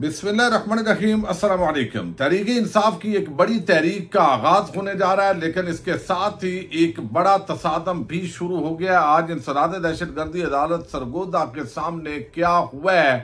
بسم اللہ الرحمن الرحیم السلام علیکم تحریک انصاف کی ایک بڑی تحریک کا آغاز ہونے جا رہا ہے لیکن اس کے ساتھ ہی ایک بڑا تصادم بھی شروع ہو گیا آج انسداد دہشت گردی کیا ہوا ہے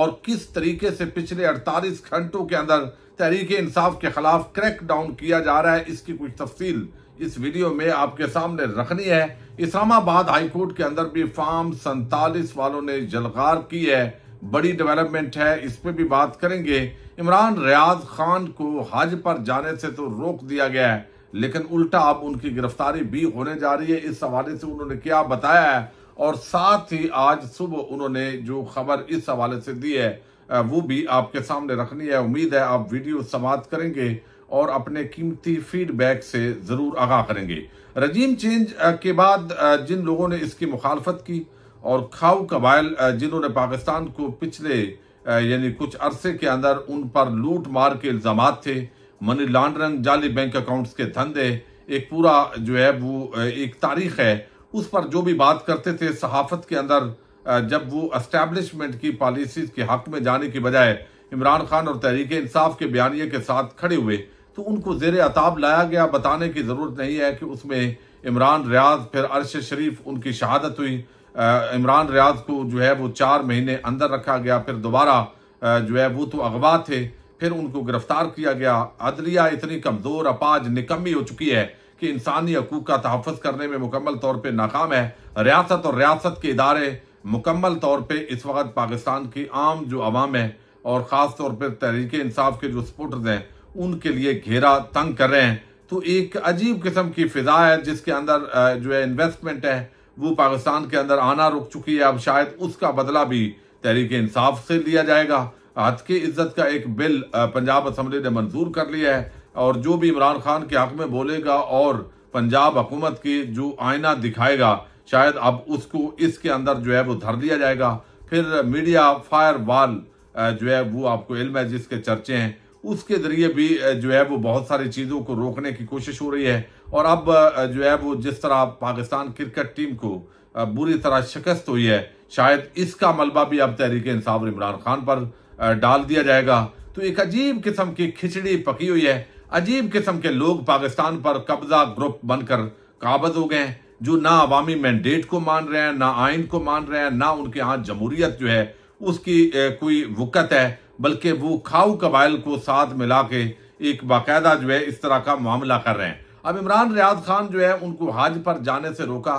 اور کس طریقے سے پچھلے اڑتالیس گھنٹوں کے اندر تحریک انصاف کے خلاف کریک ڈاؤن کیا جا رہا ہے اس کی کچھ تفصیل اس ویڈیو میں آپ کے سامنے رکھنی ہے اسلام آباد ہائی کورٹ کے اندر بھی فارم سنتالیس والوں نے جلغار کی ہے بڑی ڈیویلپمنٹ ہے اس پہ بھی بات کریں گے عمران ریاض خان کو پر جانے سے تو روک دیا گیا ہے لیکن الٹا اب ان کی گرفتاری بھی ہونے جا رہی ہے اس حوالے سے انہوں انہوں نے نے کیا بتایا ہے اور ساتھ ہی آج صبح جو خبر اس حوالے سے دی ہے وہ بھی آپ کے سامنے رکھنی ہے امید ہے آپ ویڈیو سماعت کریں گے اور اپنے قیمتی فیڈ بیک سے ضرور آگاہ کریں گے رجیم چینج کے بعد جن لوگوں نے اس کی مخالفت کی اور کھاؤ قبائل جنہوں نے پاکستان کو پچھلے یعنی کچھ عرصے کے اندر ان پر لوٹ مار کے الزامات تھے منی لانڈرنگ جعلی بینک اکاؤنٹس کے دھندے ایک پورا جو ہے وہ ایک تاریخ ہے اس پر جو بھی بات کرتے تھے صحافت کے اندر جب وہ اسٹیبلشمنٹ کی پالیسیز کے حق میں جانے کی بجائے عمران خان اور تحریک انصاف کے بیانیے کے ساتھ کھڑے ہوئے تو ان کو زیر عطاب لایا گیا بتانے کی ضرورت نہیں ہے کہ اس میں عمران ریاض پھر عرش شریف ان کی شہادت ہوئی عمران ریاض کو جو ہے وہ چار مہینے اندر رکھا گیا پھر دوبارہ جو ہے وہ تو اغوا تھے پھر ان کو گرفتار کیا گیا عدلیہ اتنی کمزور اپاج نکمی ہو چکی ہے کہ انسانی حقوق کا تحفظ کرنے میں مکمل طور پہ ناکام ہے ریاست اور ریاست کے ادارے مکمل طور پہ اس وقت پاکستان کی عام جو عوام ہے اور خاص طور پہ تحریک انصاف کے جو سپورٹرز ہیں ان کے لیے گھیرا تنگ کر رہے ہیں تو ایک عجیب قسم کی فضا ہے جس کے اندر جو ہے انویسٹمنٹ ہے وہ پاکستان کے اندر آنا رک چکی ہے اب شاید اس کا بدلہ بھی تحریک انصاف سے لیا جائے گا حد کی عزت کا ایک بل پنجاب اسمبلی نے منظور کر لیا ہے اور جو بھی عمران خان کے حق میں بولے گا اور پنجاب حکومت کی جو آئینہ دکھائے گا شاید اب اس کو اس کے اندر جو ہے وہ دھر لیا جائے گا پھر میڈیا فائر وال جو ہے وہ آپ کو علم ہے جس کے چرچے ہیں اس کے ذریعے بھی جو ہے وہ بہت ساری چیزوں کو روکنے کی کوشش ہو رہی ہے اور اب جو ہے وہ جس طرح پاکستان کرکٹ ٹیم کو بری طرح شکست ہوئی ہے شاید اس کا ملبہ بھی اب تحریک انصاف اور عمران خان پر ڈال دیا جائے گا تو ایک عجیب قسم کی کھچڑی پکی ہوئی ہے عجیب قسم کے لوگ پاکستان پر قبضہ گروپ بن کر قابض ہو گئے ہیں جو نہ عوامی مینڈیٹ کو مان رہے ہیں نہ آئین کو مان رہے ہیں نہ ان کے ہاں جمہوریت جو ہے اس کی کوئی وقت ہے بلکہ وہ کھاؤ قبائل کو ساتھ ملا کے ایک باقاعدہ جو ہے اس طرح کا معاملہ کر رہے ہیں اب عمران ریاض خان جو ہے ان کو حج پر جانے سے روکا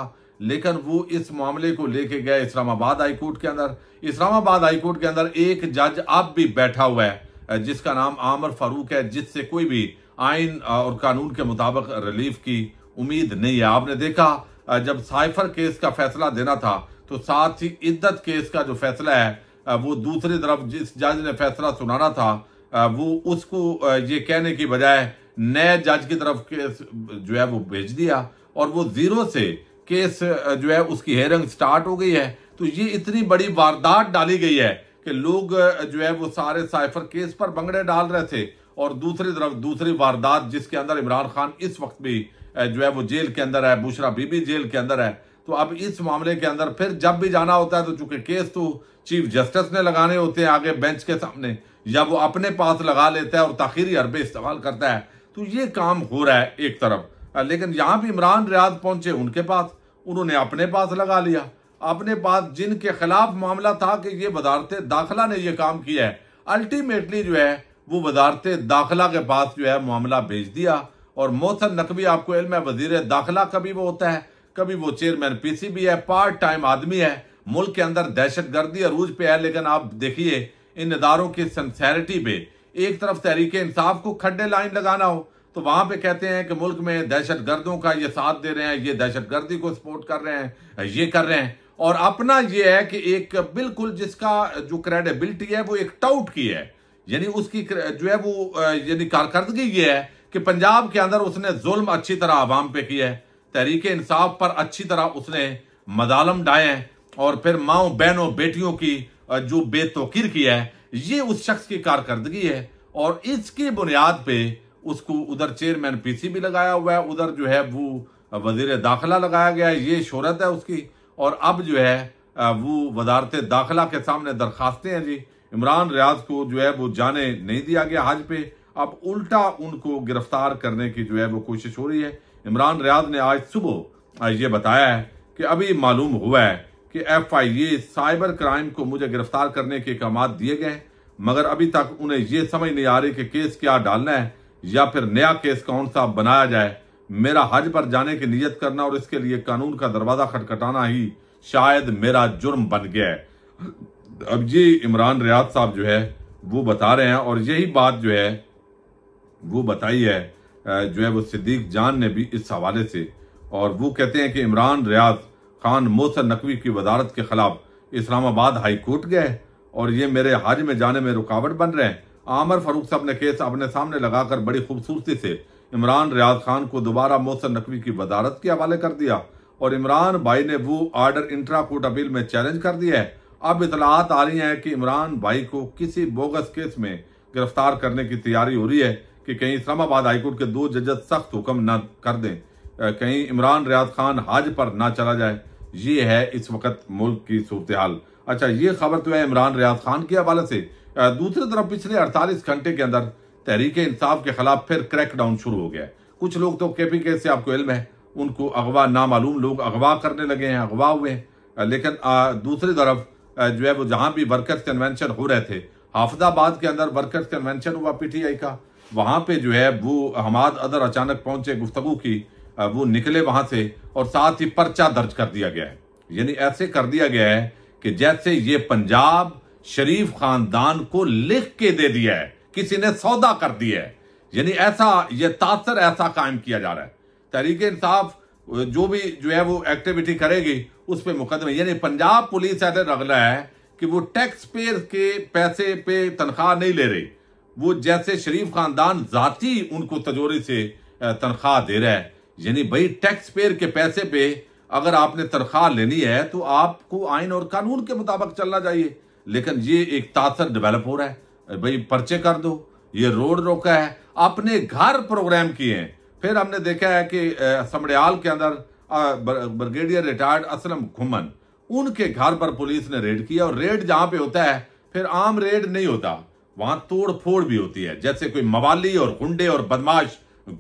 لیکن وہ اس معاملے کو لے کے گئے اسلام آباد ہائی کورٹ کے اندر اسلام آباد ہائی کورٹ کے اندر ایک جج اب بھی بیٹھا ہوا ہے جس کا نام عامر فاروق ہے جس سے کوئی بھی آئین اور قانون کے مطابق ریلیف کی امید نہیں ہے آپ نے دیکھا جب سائفر کیس کا فیصلہ دینا تھا تو ساتھ ہی عدت کیس کا جو فیصلہ ہے وہ دوسری طرف جس جج نے فیصلہ سنانا تھا وہ اس کو یہ کہنے کی بجائے نئے جج کی طرف کیس جو ہے وہ بھیج دیا اور وہ زیرو سے کیس جو ہے اس کی ہیرنگ سٹارٹ ہو گئی ہے تو یہ اتنی بڑی واردات ڈالی گئی ہے کہ لوگ جو ہے وہ سارے سائفر کیس پر بنگڑے ڈال رہے تھے اور دوسری طرف دوسری واردات جس کے اندر عمران خان اس وقت بھی جو ہے وہ جیل کے اندر ہے بشرا بی بی جیل کے اندر ہے تو اب اس معاملے کے اندر پھر جب بھی جانا ہوتا ہے تو چونکہ کیس تو چیف جسٹس نے لگانے ہوتے ہیں آگے بینچ کے سامنے یا وہ اپنے پاس لگا لیتا ہے اور تاخیری عربے استعمال کرتا ہے تو یہ کام ہو رہا ہے ایک طرف لیکن یہاں بھی عمران ریاض پہنچے ان کے پاس انہوں نے اپنے پاس لگا لیا اپنے پاس جن کے خلاف معاملہ تھا کہ یہ وزارت داخلہ نے یہ کام کیا ہے الٹیمیٹلی جو ہے وہ وزارت داخلہ کے پاس جو ہے معاملہ بھیج دیا اور محسن نقوی آپ کو علم ہے وزیر داخلہ کبھی وہ ہوتا ہے کبھی وہ چیئرمین پی سی بھی ہے پارٹ ٹائم آدمی ہے ملک کے اندر دہشت گردی عروج پہ ہے لیکن آپ دیکھیے ان اداروں کی سنسیرٹی پہ ایک طرف تحریک انصاف کو کھڈے لائن لگانا ہو تو وہاں پہ کہتے ہیں کہ ملک میں دہشت گردوں کا یہ ساتھ دے رہے ہیں یہ دہشت گردی کو سپورٹ کر رہے ہیں یہ کر رہے ہیں اور اپنا یہ ہے کہ ایک بالکل جس کا جو کریڈیبلٹی ہے وہ ایک ٹاؤٹ کی ہے یعنی اس کی جو ہے وہ یعنی کارکردگی یہ ہے کہ پنجاب کے اندر اس نے ظلم اچھی طرح عوام پہ کی ہے تحریک انصاف پر اچھی طرح اس نے مدالم ڈائے اور پھر ماؤں بہنوں بیٹیوں کی جو بے توقیر کیا ہے یہ اس شخص کی کارکردگی ہے اور اس کی بنیاد پہ اس کو ادھر چیئرمین پی سی بھی لگایا ہوا ہے ادھر جو ہے وہ وزیر داخلہ لگایا گیا ہے یہ شہرت ہے اس کی اور اب جو ہے وہ وزارت داخلہ کے سامنے درخواستیں ہیں جی عمران ریاض کو جو ہے وہ جانے نہیں دیا گیا حج پہ اب الٹا ان کو گرفتار کرنے کی جو ہے وہ کوشش ہو رہی ہے عمران ریاض نے آج صبح یہ بتایا ہے کہ ابھی معلوم ہوا ہے کہ F I A cyber crime کو مجھے گرفتار کرنے کے اقامات دیے گئے مگر ابھی تک انہیں یہ سمجھ نہیں آ رہی کہ ڈالنا ہے یا پھر نیا کیس کون سا بنایا جائے میرا حج پر جانے کی نیت کرنا اور اس کے لیے قانون کا دروازہ کھٹکھٹانا ہی شاید میرا جرم بن گیا ہے اب جی عمران ریاض صاحب جو ہے وہ بتا رہے ہیں اور یہی بات جو ہے وہ بتائی ہے جو ہے وہ صدیق جان نے بھی اس حوالے سے اور وہ کہتے ہیں کہ عمران ریاض خان موسن نقوی کی وزارت کے خلاف اسلام آباد ہائی کورٹ گئے اور یہ میرے حاج میں جانے میں رکاوٹ بن رہے ہیں عامر فاروق صاحب نے کیس اپنے سامنے لگا کر بڑی خوبصورتی سے عمران ریاض خان کو دوبارہ موسن نقوی کی وزارت کے حوالے کر دیا اور عمران بھائی نے وہ آرڈر انٹرا کورٹ اپیل میں چیلنج کر دیا ہے اب اطلاعات آ رہی ہیں کہ عمران بھائی کو کسی بوگس کیس میں گرفتار کرنے کی تیاری ہو رہی ہے کہ کہیں اسلام آباد ہائی کورٹ کے دو ججز سخت حکم نہ کر دیں کہیں عمران ریاض خان حاج پر نہ چلا جائے یہ ہے اس وقت ملک کی صورتحال اچھا یہ خبر تو ہے عمران ریاض خان کے حوالے سے دوسری طرف پچھلے اڑتالیس گھنٹے کے اندر تحریک انصاف کے خلاف پھر کریک ڈاؤن شروع ہو گیا ہے کچھ لوگ تو کے پی کے آپ کو علم ہے ان کو اغوا نامعلوم لوگ اغوا کرنے لگے ہیں اغوا ہوئے ہیں لیکن دوسری طرف جو ہے وہ جہاں بھی ورکرز کنونشن ہو رہے تھے حافظ آباد کے اندر ورکرز کنونشن ہوا پی ٹی آئی کا وہاں پہ جو ہے وہ حماد ادر اچانک پہنچے گفتگو کی وہ نکلے وہاں سے اور ساتھ ہی پرچہ درج کر دیا گیا ہے یعنی ایسے کر دیا گیا ہے کہ جیسے یہ پنجاب شریف خاندان کو لکھ کے دے دیا ہے کسی نے سودا کر دیا ہے یعنی ایسا یہ تاثر ایسا قائم کیا جا رہا ہے تحریک انصاف جو بھی جو ہے وہ ایکٹیویٹی کرے گی اس پہ مقدمے یعنی پنجاب پولیس ایسے رگلا ہے کہ وہ ٹیکس پیئر کے پیسے پہ تنخواہ نہیں لے رہی وہ جیسے شریف خاندان ذاتی ان کو تجورے سے تنخواہ دے رہا ہے یعنی بھائی ٹیکس پیئر کے پیسے پہ اگر آپ نے تنخواہ لینی ہے تو آپ کو آئین اور قانون کے مطابق چلنا چاہیے لیکن یہ ایک تاثر ڈیولپ ہو رہا ہے بھائی پرچے کر دو یہ روڈ روکا ہے اپنے گھر پروگرام کیے ہیں پھر ہم نے دیکھا ہے کہ سمڈیال کے اندر بریگیڈیئر ریٹائرڈ اسلم گھمن ان کے گھر پر پولیس نے ریڈ کیا اور ریڈ جہاں پہ ہوتا ہے پھر عام ریڈ نہیں ہوتا وہاں توڑ پھوڑ بھی ہوتی ہے جیسے کوئی موالی اور گنڈے اور بدماش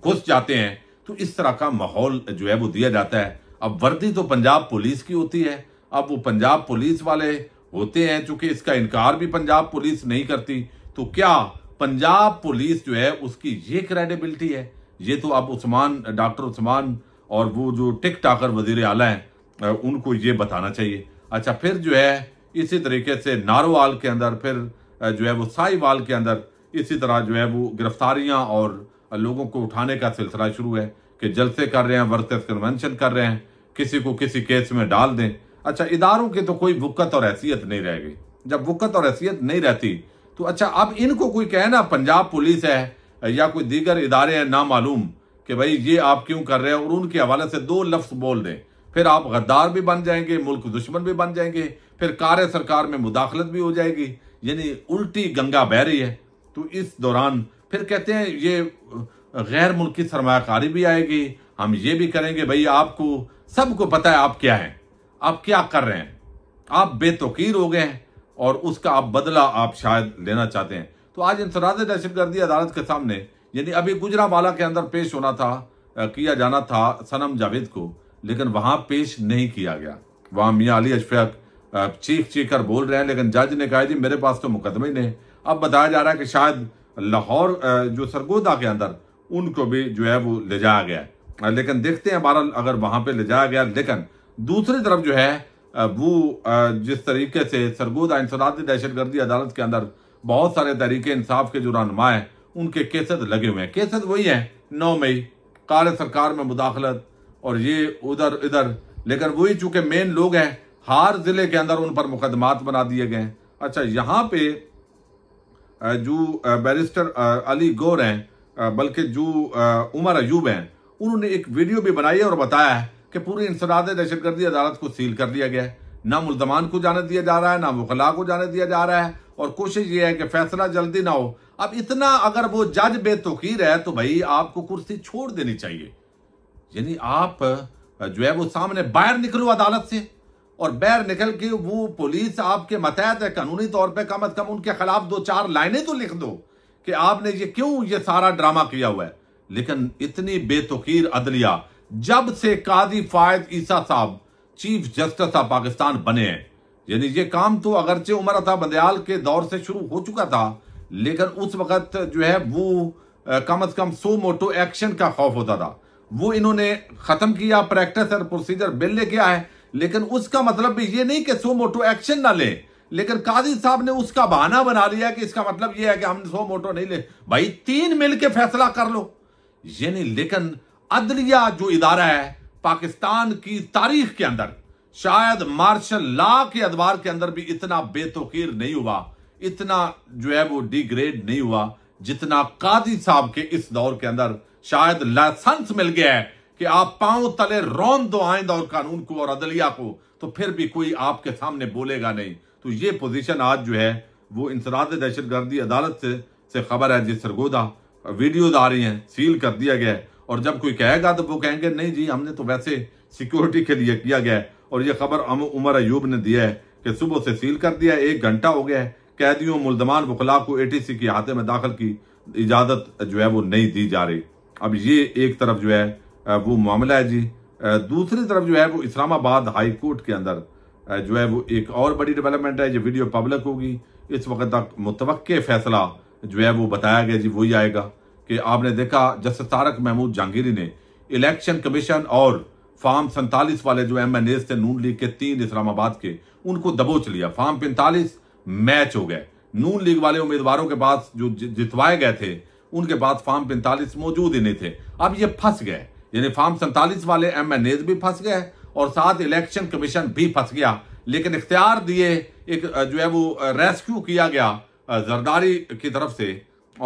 گھس جاتے ہیں تو اس طرح کا ماحول جو ہے وہ دیا جاتا ہے اب وردی تو پنجاب پولیس کی ہوتی ہے اب وہ پنجاب پولیس والے ہوتے ہیں چونکہ اس کا انکار بھی پنجاب پولیس نہیں کرتی تو کیا پنجاب پولیس جو ہے اس کی یہ کریڈیبلٹی ہے یہ تو اب عثمان ڈاکٹر عثمان اور وہ جو ٹک ٹاکر وزیر اعلیٰ ہیں ان کو یہ بتانا چاہیے اچھا پھر جو ہے اسی طریقے سے ناروال کے اندر پھر جو ہے وہ سائی وال کے اندر اسی طرح جو ہے وہ گرفتاریاں اور لوگوں کو اٹھانے کا سلسلہ شروع ہے کہ جلسے کر رہے ہیں ورسز کنونشن کر رہے ہیں کسی کو کسی کیس میں ڈال دیں اچھا اداروں کی تو کوئی وقت اور حیثیت نہیں رہ گئی جب وقت اور حیثیت نہیں رہتی تو اچھا اب ان کو کوئی کہنا پنجاب پولیس ہے یا کوئی دیگر ادارے ہیں نامعلوم کہ بھائی یہ آپ کیوں کر رہے ہیں اور ان کے حوالے سے دو لفظ بول دیں پھر آپ غدار بھی بن جائیں گے ملک دشمن بھی بن جائیں گے پھر کار سرکار میں مداخلت بھی ہو جائے گی یعنی الٹی گنگا بہ رہی ہے تو اس دوران پھر کہتے ہیں یہ غیر ملکی سرمایہ کاری بھی آئے گی ہم یہ بھی کریں گے بھئی آپ کو سب کو پتہ ہے آپ کیا ہیں آپ کیا کر رہے ہیں آپ بے توقیر ہو گئے ہیں اور اس کا آپ بدلہ آپ شاید لینا چاہتے ہیں تو آج انسراد دہشت گردی عدالت کے سامنے یعنی ابھی گجرا مالا کے اندر پیش ہونا تھا کیا جانا تھا سنم جاوید کو لیکن وہاں پیش نہیں کیا گیا وہاں میاں علی اشفیق چیخ چیخ کر بول رہے ہیں لیکن جج نے کہا جی میرے پاس تو مقدمہ ہی نہیں اب بتایا جا رہا ہے کہ شاید لاہور جو سرگودا کے اندر ان کو بھی جو ہے وہ لے جایا گیا ہے لیکن دیکھتے ہیں بہرحال اگر وہاں پہ لے جایا گیا لیکن دوسری طرف جو ہے وہ جس طریقے سے سرگودہ انسنادِ دہشت گردی عدالت کے اندر بہت سارے تحریک انصاف کے جو رہنما ہیں ان کے کیسد لگے ہوئے ہیں کیسد وہی ہیں نو مئی کار سرکار میں مداخلت اور یہ ادھر ادھر لیکن وہی چونکہ مین لوگ ہیں ہار ضلع کے اندر ان پر مقدمات بنا دیے گئے ہیں اچھا یہاں پہ جو بیرسٹر علی گور ہیں بلکہ جو عمر ایوب ہیں انہوں نے ایک ویڈیو بھی بنائی ہے اور بتایا ہے کہ پوری انسداد دہشت گردی عدالت کو سیل کر دیا گیا ہے نہ ملزمان کو جانے دیا جا رہا ہے نہ مخلا کو جانے دیا جا رہا ہے اور کوشش یہ ہے کہ فیصلہ جلدی نہ ہو اب اتنا اگر وہ جج بے توقیر ہے تو بھائی آپ کو کرسی چھوڑ دینی چاہیے یعنی آپ جو ہے وہ سامنے باہر نکلو عدالت سے اور بیر نکل کے وہ پولیس آپ کے متحد ہے قانونی طور پہ کم از کم ان کے خلاف دو چار لائنیں تو لکھ دو کہ آپ نے یہ کیوں یہ سارا ڈرامہ کیا ہوا ہے لیکن اتنی بے توقیر عدلیہ جب سے قاضی فائد عیسیٰ صاحب چیف جسٹس آف پاکستان بنے ہیں یعنی یہ کام تو اگرچہ عمر عطا بندیال کے دور سے شروع ہو چکا تھا لیکن اس وقت جو ہے وہ کم از کم سو موٹو ایکشن کا خوف ہوتا تھا وہ انہوں نے ختم کیا پریکٹس اور پروسیجر بل لے کے لیکن اس کا مطلب بھی یہ نہیں کہ سو موٹو ایکشن نہ لے لیکن قاضی صاحب نے اس کا بہانہ بنا لیا کہ اس کا مطلب یہ ہے کہ ہم سو موٹو نہیں لے بھائی تین مل کے فیصلہ کر لو یہ یعنی نہیں لیکن جو ادارہ ہے پاکستان کی تاریخ کے اندر شاید مارشل لا کے ادوار کے اندر بھی اتنا بے توقیر نہیں ہوا اتنا جو ہے وہ ڈی گریڈ نہیں ہوا جتنا قاضی صاحب کے اس دور کے اندر شاید لائسنس مل گیا ہے کہ آپ پاؤں تلے رون دو آئندہ قانون کو اور عدلیہ کو تو پھر بھی کوئی آپ کے سامنے بولے گا نہیں تو یہ پوزیشن آج جو ہے وہ انسراد دہشت گردی سے خبر ہے جس سرگودہ ویڈیوز آ رہی ہیں سیل کر دیا گیا اور جب کوئی کہے گا تو وہ کہیں گے نہیں جی ہم نے تو ویسے سیکیورٹی کے لیے کیا گیا اور یہ خبر عمر ایوب نے دیا ہے کہ صبح سے سیل کر دیا ہے ایک گھنٹہ ہو گیا ہے قیدیوں ملزمان وکلا کو اے ٹی سی کے ہاتھے میں داخل کی اجازت جو ہے وہ نہیں دی جا رہی اب یہ ایک طرف جو ہے وہ معاملہ ہے جی دوسری طرف جو ہے وہ اسلام آباد ہائی کورٹ کے اندر جو ہے وہ ایک اور بڑی ڈیولپمنٹ ہے یہ ویڈیو پبلک ہوگی اس وقت تک متوقع فیصلہ جو ہے وہ بتایا گیا جی وہی آئے گا کہ آپ نے دیکھا جسٹس تارک محمود جہانگیری نے الیکشن کمیشن اور فارم سنتالیس والے جو ایم این اے تھے نون لیگ کے تین اسلام آباد کے ان کو دبوچ لیا فارم پینتالیس میچ ہو گئے نون لیگ والے امیدواروں کے پاس جو جتوائے گئے تھے ان کے بعد فارم پینتالیس موجود ہی نہیں تھے اب یہ پھنس گئے یعنی فارم سینتالیس والے ایم این ایز بھی پھنس گئے اور ساتھ الیکشن کمیشن بھی پھنس گیا لیکن اختیار دیے ایک جو ہے وہ ریسکیو کیا گیا زرداری کی طرف سے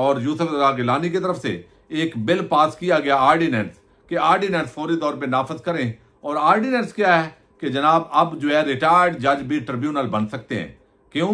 اور یوسف لانی کی طرف سے ایک بل پاس کیا گیا آرڈیننس کہ آرڈیننس فوری طور پہ نافذ کریں اور آرڈیننس کیا ہے کہ جناب اب جو ہے ریٹائرڈ جج بھی ٹریبیونل بن سکتے ہیں کیوں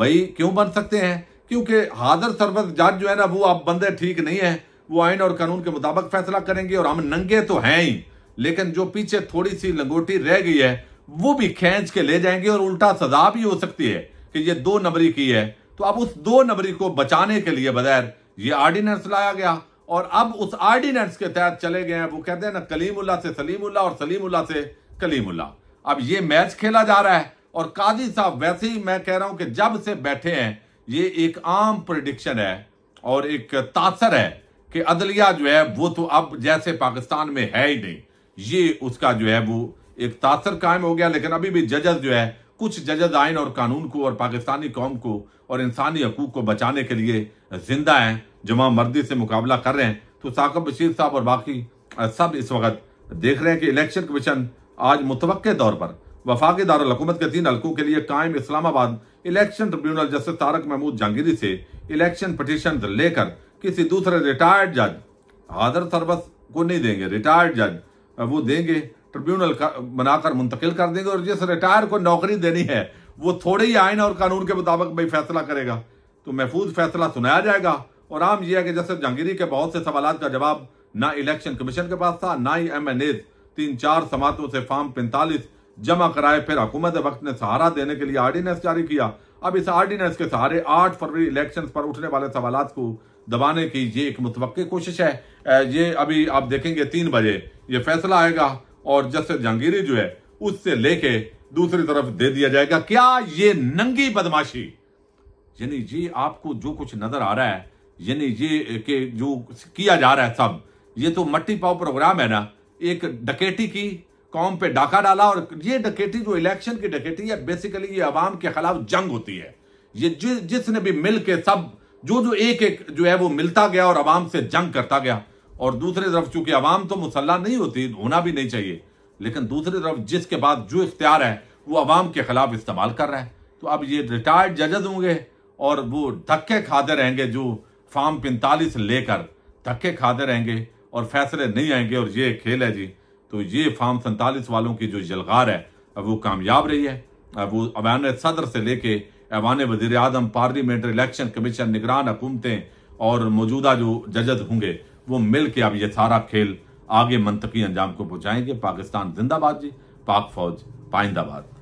بھائی کیوں بن سکتے ہیں کیونکہ حاضر سربت جج جو ہے نا وہ اب بندے ٹھیک نہیں ہیں وہ آئین اور قانون کے مطابق فیصلہ کریں گے اور ہم ننگے تو ہیں ہی لیکن جو پیچھے تھوڑی سی لنگوٹی رہ گئی ہے وہ بھی کھینچ کے لے جائیں گے اور الٹا سزا بھی ہو سکتی ہے کہ یہ دو نبری کی ہے تو اب اس دو نبری کو بچانے کے لیے بغیر یہ آرڈیننس لایا گیا اور اب اس آرڈیننس کے تحت چلے گئے ہیں وہ کہتے ہیں نا کلیم اللہ سے سلیم اللہ اور سلیم اللہ سے کلیم اللہ اب یہ میچ کھیلا جا رہا ہے اور قاضی صاحب ویسے ہی میں کہہ رہا ہوں کہ جب سے بیٹھے ہیں یہ ایک عام پرڈکشن ہے اور ایک تاثر ہے کہ عدلیہ جو ہے وہ تو اب جیسے پاکستان میں ہے ہی نہیں یہ اس کا جو ہے وہ ایک تاثر قائم ہو گیا لیکن ابھی بھی ججز ججز جو ہے کچھ آئین اور اور اور قانون کو کو کو پاکستانی قوم انسانی حقوق بچانے کے لیے زندہ ہیں جمع مرضی سے مقابلہ کر رہے ہیں تو ثاقب بشیر صاحب اور باقی سب اس وقت دیکھ رہے ہیں کہ الیکشن کمیشن آج متوقع طور پر وفاقی دارالحکومت کے تین حلقوں کے لیے قائم Islamabad election tribunal justice Tariq Mahmood Jahangiri سے الیکشن پٹیشن لے کر کسی دوسرے ریٹائرڈ جج حاضر سروس کو نہیں دیں گے ریٹائرڈ جج وہ دیں گے ٹریبیونل بنا کر منتقل کر دیں گے اور جس ریٹائر کو نوکری دینی ہے وہ تھوڑے ہی آئین اور قانون کے مطابق فیصلہ کرے گا تو محفوظ فیصلہ سنایا جائے گا اور عام یہ ہے کہ جیسے جہانگیری کے بہت سے سوالات کا جواب نہ الیکشن کمیشن کے پاس تھا نہ ہی ایم این ایز تین چار سماعتوں سے فارم پینتالیس جمع کرائے پھر حکومت وقت نے سہارا دینے کے لیے آرڈیننس جاری کیا اب اس آرڈیننس کے سہارے آٹھ فروری الیکشن پر اٹھنے والے سوالات کو دبانے کی یہ ایک متوقع کوشش ہے یہ ابھی آپ دیکھیں گے تین بجے یہ فیصلہ آئے گا اور جس سے جہانگیری جو ہے اس سے لے کے دوسری طرف دے دیا جائے گا کیا یہ ننگی بدماشی یعنی یہ جی، آپ کو جو کچھ نظر آ رہا ہے یعنی یہ جی کہ جو کیا جا رہا ہے سب یہ تو مٹی پاؤ پروگرام ہے نا ایک ڈکیٹی کی قوم پہ ڈاکہ ڈالا اور یہ ڈکیٹی جو الیکشن کی ڈکیٹی ہے بیسیکلی یہ عوام کے خلاف جنگ ہوتی ہے یہ جس نے بھی مل کے سب جو جو ایک ایک جو ہے وہ ملتا گیا اور عوام سے جنگ کرتا گیا اور دوسری طرف چونکہ عوام تو مسلح نہیں ہوتی ہونا بھی نہیں چاہیے لیکن دوسری طرف جس کے بعد جو اختیار ہے وہ عوام کے خلاف استعمال کر رہا ہے تو اب یہ ریٹائرڈ ججز ہوں گے اور وہ دھکے کھاتے رہیں گے جو فارم پینتالیس لے کر دھکے کھاتے رہیں گے اور فیصلے نہیں آئیں گے اور یہ کھیل ہے جی تو یہ فارم سینتالیس والوں کی جو یلغار ہے وہ کامیاب رہی ہے وہ عوان صدر سے لے کے ایوان وزیر اعظم پارلیمنٹری الیکشن کمیشن نگران حکومتیں اور موجودہ جو ججد ہوں گے وہ مل کے اب یہ سارا کھیل آگے منطقی انجام کو پہنچائیں گے پاکستان زندہ باد جی پاک فوج پائندہ باد